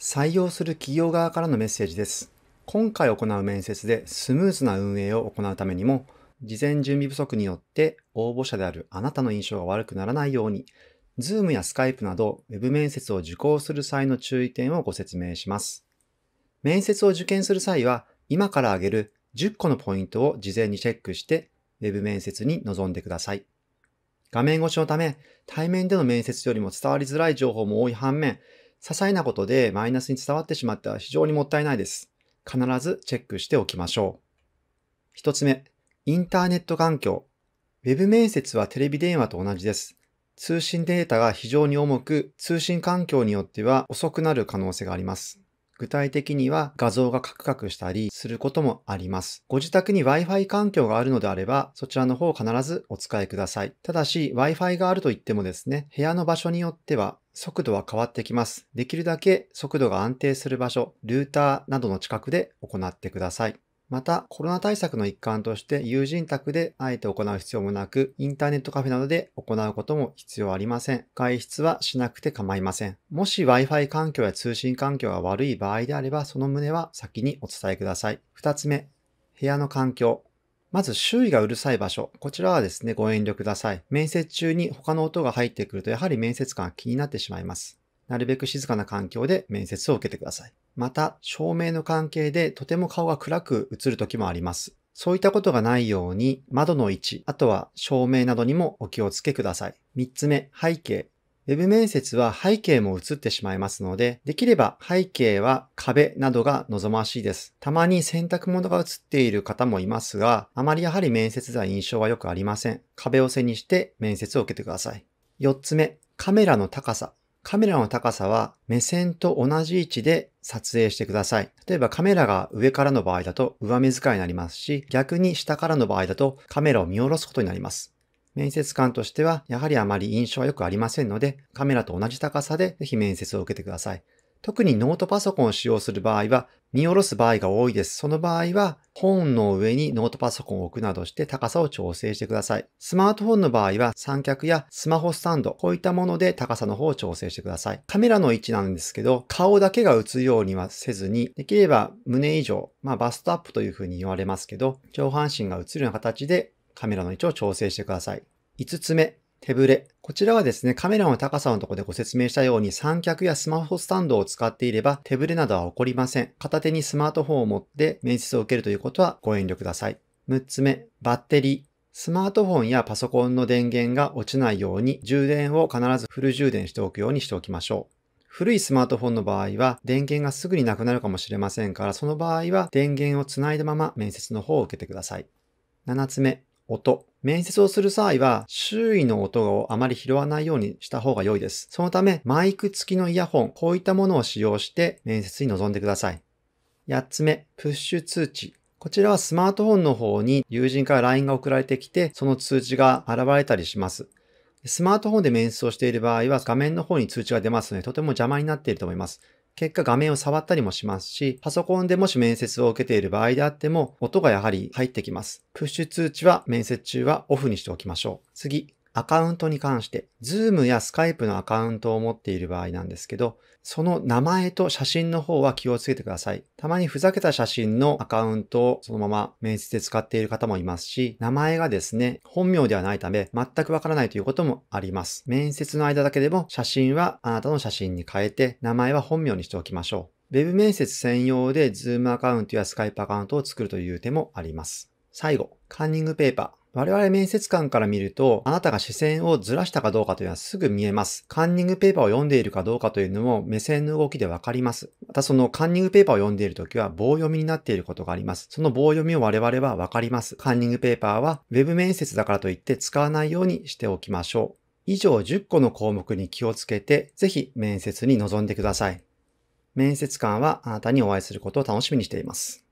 採用する企業側からのメッセージです。今回行う面接でスムーズな運営を行うためにも、事前準備不足によって応募者であるあなたの印象が悪くならないように、Zoom や Skype など Web 面接を受講する際の注意点をご説明します。面接を受験する際は、今から挙げる10個のポイントを事前にチェックして Web 面接に臨んでください。画面越しのため、対面での面接よりも伝わりづらい情報も多い反面、些細なことでマイナスに伝わってしまっては非常にもったいないです。必ずチェックしておきましょう。1つ目、インターネット環境。ウェブ面接はテレビ電話と同じです。通信データが非常に重く、通信環境によっては遅くなる可能性があります。具体的には画像がカクカクしたりすることもあります。ご自宅に Wi-Fi 環境があるのであれば、そちらの方を必ずお使いください。ただし、Wi-Fi があるといってもですね、部屋の場所によっては速度は変わってきます。できるだけ速度が安定する場所、ルーターなどの近くで行ってください。また、コロナ対策の一環として友人宅であえて行う必要もなく、インターネットカフェなどで行うことも必要ありません。外出はしなくて構いません。もし Wi-Fi 環境や通信環境が悪い場合であれば、その旨は先にお伝えください。二つ目、部屋の環境。まず周囲がうるさい場所。こちらはですね、ご遠慮ください。面接中に他の音が入ってくるとやはり面接官が気になってしまいます。なるべく静かな環境で面接を受けてください。また、照明の関係でとても顔が暗く映る時もあります。そういったことがないように、窓の位置、あとは照明などにもお気をつけください。3つ目、背景。ウェブ面接は背景も映ってしまいますので、できれば背景は壁などが望ましいです。たまに洗濯物が映っている方もいますが、あまりやはり面接では印象は良くありません。壁を背にして面接を受けてください。4つ目、カメラの高さ。カメラの高さは目線と同じ位置で撮影してください。例えばカメラが上からの場合だと上目遣いになりますし、逆に下からの場合だとカメラを見下ろすことになります。面接官としてはやはりあまり印象は良くありませんので、カメラと同じ高さでぜひ面接を受けてください。特にノートパソコンを使用する場合は、見下ろす場合が多いです。その場合は、本の上にノートパソコンを置くなどして高さを調整してください。スマートフォンの場合は、三脚やスマホスタンド、こういったもので高さの方を調整してください。カメラの位置なんですけど、顔だけが映るようにはせずに、できれば胸以上、まあバストアップというふうに言われますけど、上半身が映るような形でカメラの位置を調整してください。5つ目、手ぶれ。こちらはですね、カメラの高さのところでご説明したように三脚やスマホスタンドを使っていれば手ぶれなどは起こりません。片手にスマートフォンを持って面接を受けるということはご遠慮ください。6つ目、バッテリー。スマートフォンやパソコンの電源が落ちないように充電を必ずフル充電しておくようにしておきましょう。古いスマートフォンの場合は電源がすぐになくなるかもしれませんから、その場合は電源をつないだまま面接の方を受けてください。7つ目、音。面接をする際は周囲の音をあまり拾わないようにした方が良いです。そのためマイク付きのイヤホン、こういったものを使用して面接に臨んでください。8つ目、プッシュ通知。こちらはスマートフォンの方に友人から LINE が送られてきて、その通知が現れたりします。スマートフォンで面接をしている場合は画面の方に通知が出ますので、とても邪魔になっていると思います。結果画面を触ったりもしますし、パソコンでもし面接を受けている場合であっても、音がやはり入ってきます。プッシュ通知は面接中はオフにしておきましょう。次、アカウントに関して、Zoom や Skype のアカウントを持っている場合なんですけど、その名前と写真の方は気をつけてください。たまにふざけた写真のアカウントをそのまま面接で使っている方もいますし、名前がですね、本名ではないため全くわからないということもあります。面接の間だけでも写真はあなたの写真に変えて、名前は本名にしておきましょう。web 面接専用で Zoom アカウントや Skype アカウントを作るという手もあります。最後、カンニングペーパー。我々面接官から見ると、あなたが視線をずらしたかどうかというのはすぐ見えます。カンニングペーパーを読んでいるかどうかというのも目線の動きでわかります。またそのカンニングペーパーを読んでいるときは棒読みになっていることがあります。その棒読みを我々はわかります。カンニングペーパーは Web 面接だからといって使わないようにしておきましょう。以上10個の項目に気をつけて、ぜひ面接に臨んでください。面接官はあなたにお会いすることを楽しみにしています。